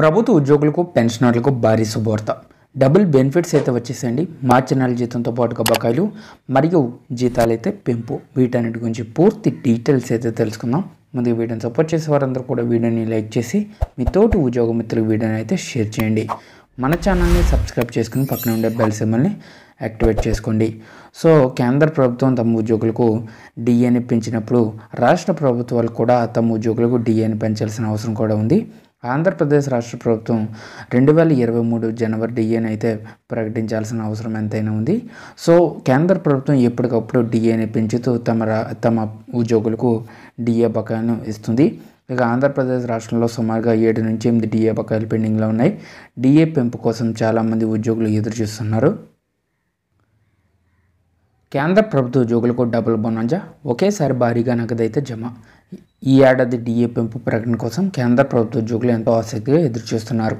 ప్రభుత్వ ఉద్యోగులకు పెన్షనర్లకు భారీ శుభవార్త డబుల్ బెనిఫిట్స్ అయితే వచ్చేసేయండి మార్చి నెల జీతంతో పాటుగా బకాయిలు మరియు జీతాలు అయితే పెంపు వీటన్నిటి గురించి పూర్తి డీటెయిల్స్ అయితే తెలుసుకుందాం ముందు వీడియోని సపోర్ట్ చేసే వారందరూ కూడా వీడియోని లైక్ చేసి మీ తోటి ఉద్యోగ మిత్రులకు వీడియోని అయితే షేర్ చేయండి మన ఛానల్ని సబ్స్క్రైబ్ చేసుకుని పక్కన ఉండే బెల్ సిమ్మల్ని యాక్టివేట్ చేసుకోండి సో కేంద్ర ప్రభుత్వం తమ ఉద్యోగులకు డిఏని పెంచినప్పుడు రాష్ట్ర ప్రభుత్వాలు కూడా తమ ఉద్యోగులకు డిఏని పెంచాల్సిన అవసరం కూడా ఉంది ఆంధ్రప్రదేశ్ రాష్ట్ర ప్రభుత్వం రెండు వేల ఇరవై మూడు జనవరి డిఏని అయితే ప్రకటించాల్సిన అవసరం ఎంతైనా ఉంది సో కేంద్ర ప్రభుత్వం ఎప్పటికప్పుడు డిఏని పెంచుతూ తమ తమ ఉద్యోగులకు డిఏ బకాయిలను ఇస్తుంది ఇక ఆంధ్రప్రదేశ్ రాష్ట్రంలో సుమారుగా ఏడు నుంచి ఎనిమిది డిఏ బకాయిలు పెండింగ్లో ఉన్నాయి డిఏ పెంపు కోసం చాలామంది ఉద్యోగులు ఎదురు చూస్తున్నారు కేంద్ర ప్రభుత్వ ఉద్యోగులకు డబుల్ బొనంజా ఒకేసారి భారీగా నగదైతే జమ ఈ ఏడాది డిఏ పెంపు ప్రకటన కోసం కేంద్ర ప్రభుత్వ ఉద్యోగులు ఎంతో ఆసక్తిగా ఎదురుచూస్తున్నారు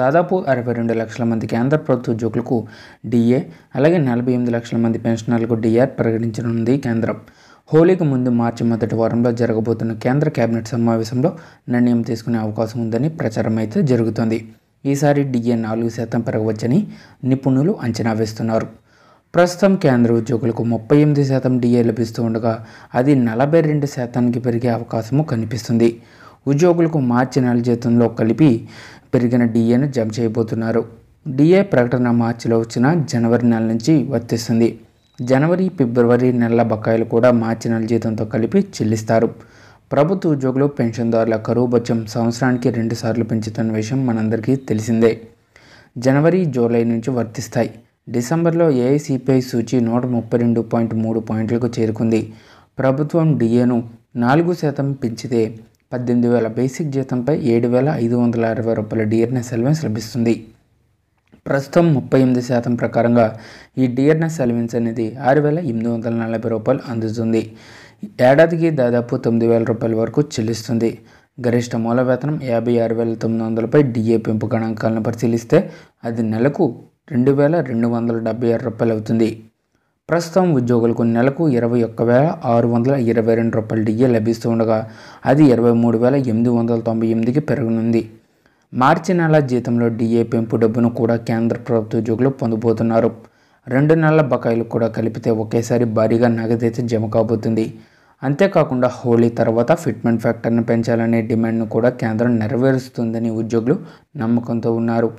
దాదాపు అరవై రెండు లక్షల మంది కేంద్ర ప్రభుత్వ ఉద్యోగులకు డిఏ అలాగే నలభై ఎనిమిది లక్షల మంది పెన్షనర్లకు డిఆర్ ప్రకటించనుంది కేంద్రం హోలీకి ముందు మార్చి మొదటి వారంలో జరగబోతున్న కేంద్ర కేబినెట్ సమావేశంలో నిర్ణయం తీసుకునే అవకాశం ఉందని ప్రచారం అయితే జరుగుతోంది ఈసారి డిఏ నాలుగు శాతం పెరగవచ్చని నిపుణులు అంచనా వేస్తున్నారు ప్రస్తుతం కేంద్ర ఉద్యోగులకు ముప్పై ఎనిమిది శాతం డిఏ లభిస్తూ ఉండగా అది నలభై రెండు శాతానికి పెరిగే అవకాశము కనిపిస్తుంది ఉద్యోగులకు మార్చి నెల జీతంలో కలిపి పెరిగిన డిఏను జమ చేయబోతున్నారు డిఏ ప్రకటన మార్చిలో వచ్చిన జనవరి నెల నుంచి వర్తిస్తుంది జనవరి ఫిబ్రవరి నెలల బకాయిలు కూడా మార్చి నెల జీతంతో కలిపి చెల్లిస్తారు ప్రభుత్వ ఉద్యోగులు పెన్షన్దారుల కరువు బచ్చం సంవత్సరానికి రెండుసార్లు పెంచుతున్న విషయం మనందరికీ తెలిసిందే జనవరి జూలై నుంచి వర్తిస్తాయి డిసెంబర్లో ఏఐసిపిఐ సూచి నూట ముప్పై రెండు పాయింట్ మూడు పాయింట్లకు చేరుకుంది ప్రభుత్వం డిఏను నాలుగు శాతం పెంచితే పద్దెనిమిది వేల బేసిక్ జీతంపై ఏడు వేల ఐదు వందల అరవై రూపాయల డిఆర్ఎస్ అలవెన్స్ లభిస్తుంది ప్రస్తుతం ముప్పై ఎనిమిది శాతం ప్రకారంగా ఈ డిఆర్ఎస్ అలవెన్స్ అనేది ఆరు వేల ఎనిమిది వందల నలభై రూపాయలు అందుతుంది ఏడాదికి దాదాపు తొమ్మిది వేల రూపాయల వరకు చెల్లిస్తుంది గరిష్ట మూల వేతనం యాభై ఆరు వేల తొమ్మిది వందలపై డిఏ పెంపు గణాంకాలను పరిశీలిస్తే అది నెలకు రెండు వేల రెండు వందల డెబ్బై ఆరు రూపాయలు అవుతుంది ప్రస్తుతం ఉద్యోగులకు నెలకు ఇరవై ఒక్క వేల ఆరు వందల ఇరవై రెండు రూపాయల డిఏ లభిస్తూ ఉండగా అది ఇరవై మూడు వేల ఎనిమిది వందల తొంభై ఎనిమిదికి పెరగనుంది మార్చి నెల జీతంలో డిఏ పెంపు డబ్బును కూడా కేంద్ర ప్రభుత్వ ఉద్యోగులు పొందబోతున్నారు రెండు నెలల బకాయిలు కూడా కలిపితే ఒకేసారి భారీగా నగదైతే జమ కాబోతుంది అంతేకాకుండా హోలీ తర్వాత ఫిట్మెంట్ ఫ్యాక్టర్ను పెంచాలనే డిమాండ్ను కూడా కేంద్రం నెరవేరుస్తుందని ఉద్యోగులు నమ్మకంతో ఉన్నారు